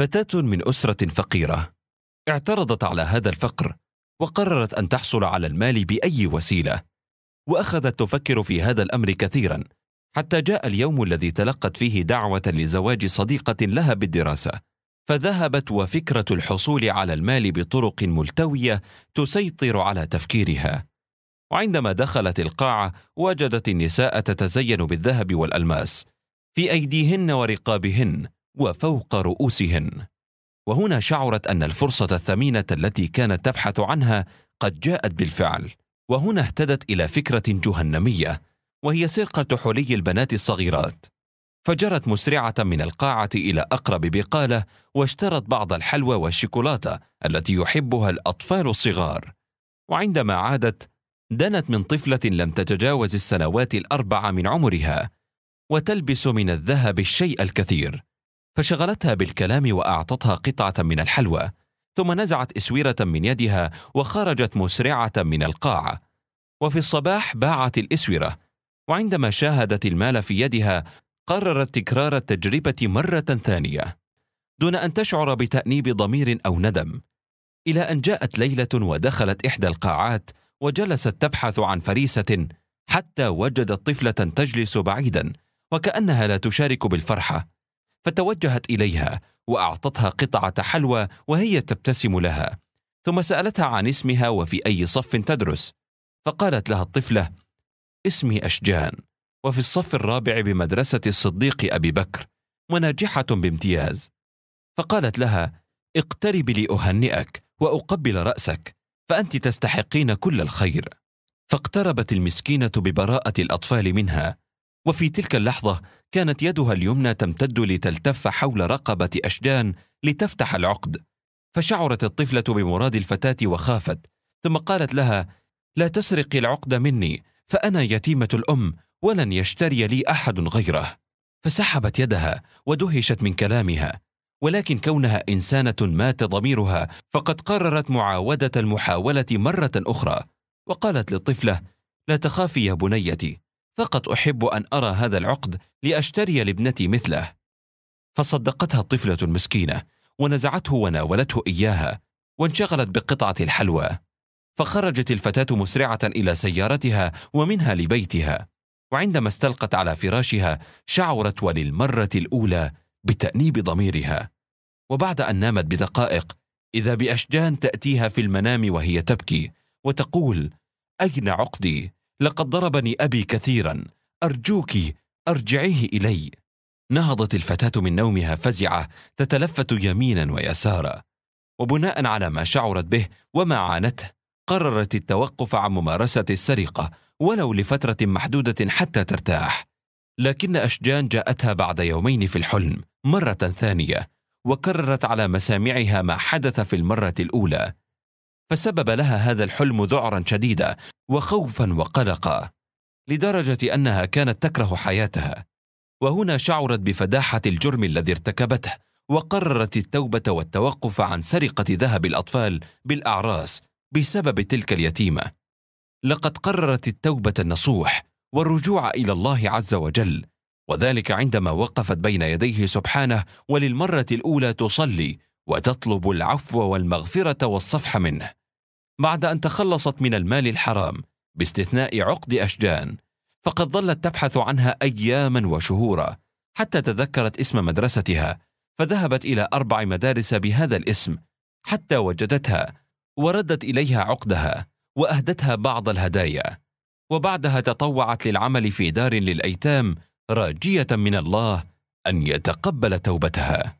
فتاة من أسرة فقيرة اعترضت على هذا الفقر وقررت أن تحصل على المال بأي وسيلة وأخذت تفكر في هذا الأمر كثيرا حتى جاء اليوم الذي تلقت فيه دعوة لزواج صديقة لها بالدراسة فذهبت وفكرة الحصول على المال بطرق ملتوية تسيطر على تفكيرها وعندما دخلت القاعة وجدت النساء تتزين بالذهب والألماس في أيديهن ورقابهن وفوق رؤوسهن وهنا شعرت ان الفرصه الثمينه التي كانت تبحث عنها قد جاءت بالفعل وهنا اهتدت الى فكره جهنميه وهي سرقه حلي البنات الصغيرات فجرت مسرعه من القاعه الى اقرب بقاله واشترت بعض الحلوى والشيكولاته التي يحبها الاطفال الصغار وعندما عادت دنت من طفله لم تتجاوز السنوات الاربع من عمرها وتلبس من الذهب الشيء الكثير فشغلتها بالكلام واعطتها قطعه من الحلوى ثم نزعت اسويره من يدها وخرجت مسرعه من القاعه وفي الصباح باعت الاسوره وعندما شاهدت المال في يدها قررت تكرار التجربه مره ثانيه دون ان تشعر بتانيب ضمير او ندم الى ان جاءت ليله ودخلت احدى القاعات وجلست تبحث عن فريسه حتى وجدت طفله تجلس بعيدا وكانها لا تشارك بالفرحه فتوجهت اليها واعطتها قطعه حلوى وهي تبتسم لها ثم سالتها عن اسمها وفي اي صف تدرس فقالت لها الطفله اسمي اشجان وفي الصف الرابع بمدرسه الصديق ابي بكر وناجحه بامتياز فقالت لها اقترب لاهنئك واقبل راسك فانت تستحقين كل الخير فاقتربت المسكينه ببراءه الاطفال منها وفي تلك اللحظه كانت يدها اليمنى تمتد لتلتف حول رقبه اشجان لتفتح العقد فشعرت الطفله بمراد الفتاه وخافت ثم قالت لها لا تسرقي العقد مني فانا يتيمه الام ولن يشتري لي احد غيره فسحبت يدها ودهشت من كلامها ولكن كونها انسانه مات ضميرها فقد قررت معاوده المحاوله مره اخرى وقالت للطفله لا تخافي يا بنيتي فقط احب ان ارى هذا العقد لاشتري لابنتي مثله فصدقتها الطفله المسكينه ونزعته وناولته اياها وانشغلت بقطعه الحلوى فخرجت الفتاه مسرعه الى سيارتها ومنها لبيتها وعندما استلقت على فراشها شعرت وللمره الاولى بتانيب ضميرها وبعد ان نامت بدقائق اذا باشجان تاتيها في المنام وهي تبكي وتقول اين عقدي لقد ضربني ابي كثيرا ارجوك ارجعيه الي نهضت الفتاه من نومها فزعه تتلفت يمينا ويسارا وبناء على ما شعرت به وما عانته قررت التوقف عن ممارسه السرقه ولو لفتره محدوده حتى ترتاح لكن اشجان جاءتها بعد يومين في الحلم مره ثانيه وكررت على مسامعها ما حدث في المره الاولى فسبب لها هذا الحلم ذعرا شديدا وخوفا وقلقا لدرجه انها كانت تكره حياتها وهنا شعرت بفداحه الجرم الذي ارتكبته وقررت التوبه والتوقف عن سرقه ذهب الاطفال بالاعراس بسبب تلك اليتيمه لقد قررت التوبه النصوح والرجوع الى الله عز وجل وذلك عندما وقفت بين يديه سبحانه وللمره الاولى تصلي وتطلب العفو والمغفره والصفح منه بعد أن تخلصت من المال الحرام باستثناء عقد أشجان فقد ظلت تبحث عنها أياما وشهورا حتى تذكرت اسم مدرستها فذهبت إلى أربع مدارس بهذا الاسم حتى وجدتها وردت إليها عقدها وأهدتها بعض الهدايا وبعدها تطوعت للعمل في دار للأيتام راجية من الله أن يتقبل توبتها